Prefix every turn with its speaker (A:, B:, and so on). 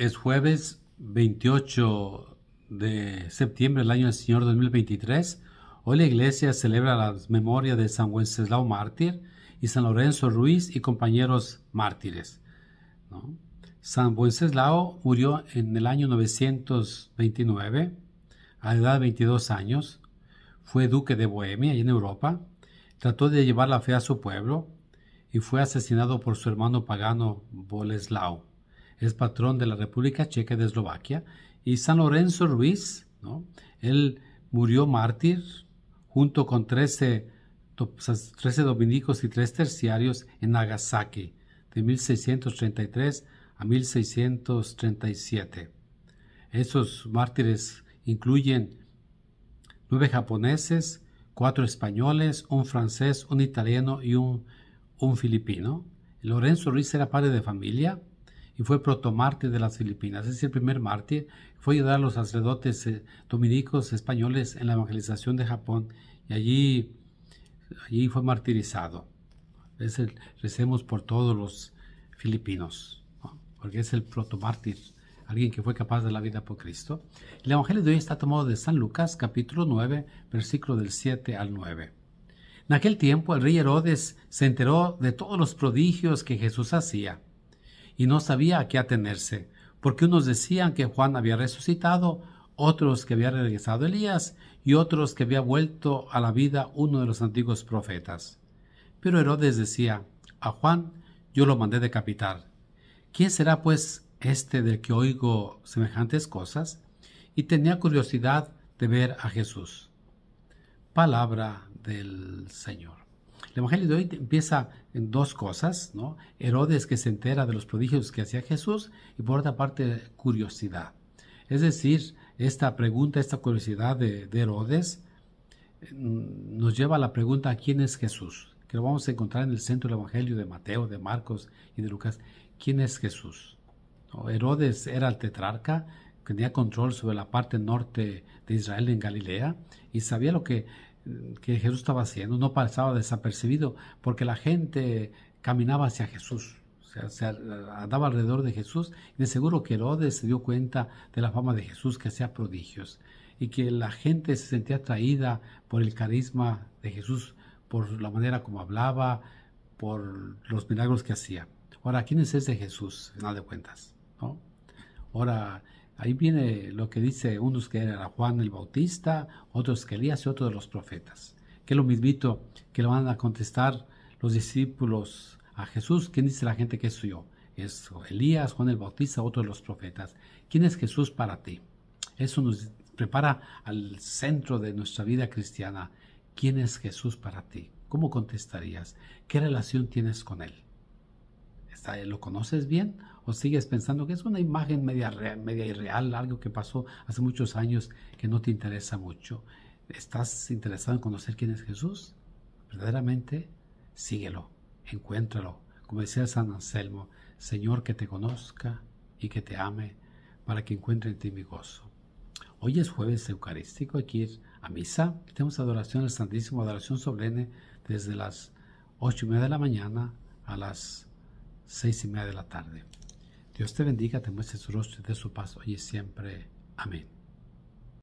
A: Es jueves 28 de septiembre del año del Señor 2023. Hoy la iglesia celebra la memoria de San Wenceslao Mártir y San Lorenzo Ruiz y compañeros mártires. San Wenceslao murió en el año 929 a la edad de 22 años. Fue duque de Bohemia y en Europa. Trató de llevar la fe a su pueblo y fue asesinado por su hermano pagano Boleslao es patrón de la República Checa de Eslovaquia, y San Lorenzo Ruiz, ¿no? él murió mártir junto con 13, 13 dominicos y 3 terciarios en Nagasaki de 1633 a 1637. Esos mártires incluyen nueve japoneses, cuatro españoles, un francés, un italiano y un, un filipino. Lorenzo Ruiz era padre de familia, y fue protomártir de las Filipinas. Es el primer mártir. Fue ayudar a los sacerdotes eh, dominicos españoles en la evangelización de Japón y allí, allí fue martirizado. recemos por todos los filipinos, porque es el protomártir, alguien que fue capaz de la vida por Cristo. El Evangelio de hoy está tomado de San Lucas, capítulo 9, versículo del 7 al 9. En aquel tiempo el rey Herodes se enteró de todos los prodigios que Jesús hacía y no sabía a qué atenerse, porque unos decían que Juan había resucitado, otros que había regresado Elías y otros que había vuelto a la vida uno de los antiguos profetas. Pero Herodes decía, a Juan yo lo mandé decapitar. ¿Quién será pues este del que oigo semejantes cosas? Y tenía curiosidad de ver a Jesús. Palabra del Señor. El Evangelio de hoy empieza en dos cosas, ¿no? Herodes que se entera de los prodigios que hacía Jesús y por otra parte curiosidad. Es decir, esta pregunta, esta curiosidad de, Herodes mm, nos lleva a la pregunta ¿quién es Jesús? Que lo vamos a encontrar en el centro del Evangelio de Mateo, de Marcos y de Lucas. ¿Quién es Jesús? Herodes era el tetrarca, tenía control sobre la parte norte de Israel en Galilea y sabía lo que que Jesús estaba haciendo no pasaba desapercibido, porque la gente caminaba hacia Jesús, se andaba alrededor de Jesús, y de seguro que Herodes se dio cuenta de la fama de Jesús que hacía prodigios, y que la gente se sentía atraída por el carisma de Jesús, por la manera como hablaba, por los milagros que hacía. Ahora, ¿quién es ese Jesús, final de cuentas? ¿no? Ahora, Ahí viene lo que dice unos que era Juan el Bautista, otros que Elías y otros de los profetas. Que lo mismito que lo van a contestar los discípulos a Jesús. ¿Quién dice la gente que soy yo? Es Elías, Juan el Bautista, otro de los profetas. ¿Quién es Jesús para ti? Eso nos prepara al centro de nuestra vida cristiana. ¿Quién es Jesús para ti? ¿Cómo contestarías? ¿Qué relación tienes con Él? ¿Lo conoces bien o sigues pensando que es una imagen media, media irreal, algo que pasó hace muchos años que no te interesa mucho? ¿Estás interesado en conocer quién es Jesús? Verdaderamente, síguelo, encuéntralo. Como decía San Anselmo, Señor, que te conozca y que te ame para que encuentre en ti mi gozo. Hoy es jueves eucarístico, hay que ir a misa. Tenemos adoración al Santísimo, adoración solemne desde las ocho y media de la mañana a las seis y media de la tarde. Dios te bendiga, te muestre su rostro y de su paz hoy y siempre. Amén.